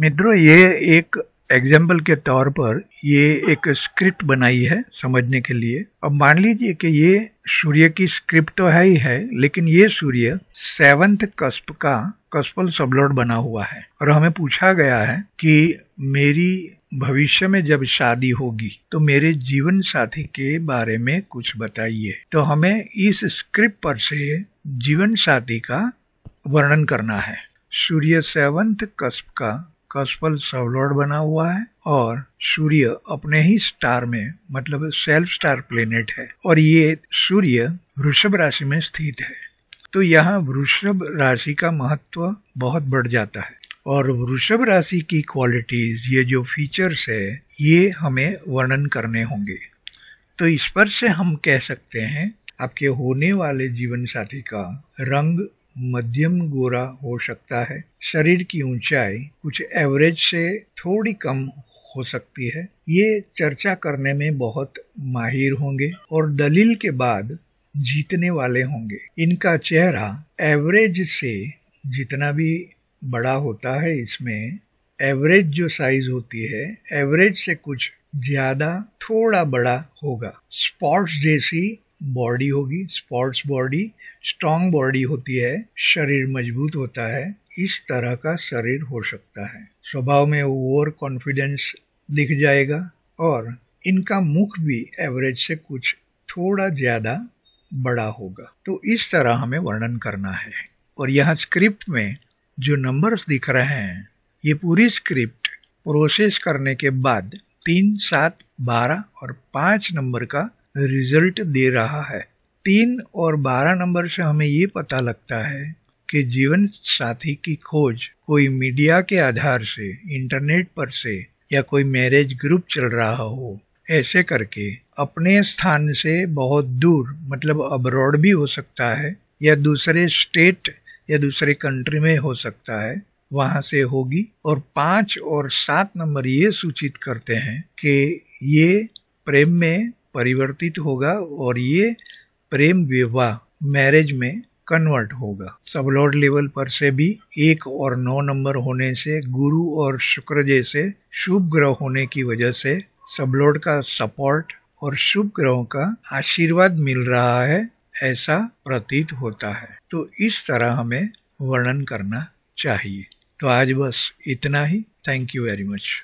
मित्रों ये एक एग्जाम्पल के तौर पर ये एक स्क्रिप्ट बनाई है समझने के लिए अब मान लीजिए कि ये सूर्य की स्क्रिप्ट तो है ही है लेकिन ये सूर्य सेवंथ कस्प का कस्पल सबलोड बना हुआ है और हमें पूछा गया है कि मेरी भविष्य में जब शादी होगी तो मेरे जीवन साथी के बारे में कुछ बताइए तो हमें इस स्क्रिप्ट पर से जीवन साथी का वर्णन करना है सूर्य सेवंथ कस्प का कसपल सवलॉर्ड बना हुआ है और सूर्य अपने ही स्टार में मतलब सेल्फ स्टार प्लेनेट है और ये सूर्य वृषभ राशि में स्थित है तो यहाँ वृषभ राशि का महत्व बहुत बढ़ जाता है और वृषभ राशि की क्वालिटीज ये जो फीचर्स है ये हमें वर्णन करने होंगे तो इस पर से हम कह सकते हैं आपके होने वाले जीवन साथी का रंग मध्यम गोरा हो सकता है शरीर की ऊंचाई कुछ एवरेज से थोड़ी कम हो सकती है ये चर्चा करने में बहुत माहिर होंगे और दलील के बाद जीतने वाले होंगे इनका चेहरा एवरेज से जितना भी बड़ा होता है इसमें एवरेज जो साइज होती है एवरेज से कुछ ज्यादा थोड़ा बड़ा होगा स्पॉट्स जैसी बॉडी होगी स्पोर्ट्स बॉडी स्ट्रांग बॉडी होती है शरीर मजबूत होता है इस तरह का शरीर हो सकता है स्वभाव में ओवर कॉन्फिडेंस दिख जाएगा और इनका मुख भी एवरेज से कुछ थोड़ा ज़्यादा बड़ा होगा तो इस तरह हमें वर्णन करना है और यहाँ स्क्रिप्ट में जो नंबर्स दिख रहे हैं ये पूरी स्क्रिप्ट प्रोसेस करने के बाद तीन सात बारह और पाँच नंबर का रिजल्ट दे रहा है तीन और बारह नंबर से हमें ये पता लगता है कि जीवन साथी की खोज कोई मीडिया के आधार से इंटरनेट पर से या कोई मैरिज ग्रुप चल रहा हो ऐसे करके अपने स्थान से बहुत दूर मतलब अब्रॉड भी हो सकता है या दूसरे स्टेट या दूसरे कंट्री में हो सकता है वहाँ से होगी और पाँच और सात नंबर ये सूचित करते हैं कि ये प्रेम में परिवर्तित होगा और ये प्रेम विवाह मैरिज में कन्वर्ट होगा लॉर्ड लेवल पर से भी एक और नौ नंबर होने से गुरु और शुक्र जैसे शुभ ग्रह होने की वजह से लॉर्ड का सपोर्ट और शुभ ग्रहों का आशीर्वाद मिल रहा है ऐसा प्रतीत होता है तो इस तरह हमें वर्णन करना चाहिए तो आज बस इतना ही थैंक यू वेरी मच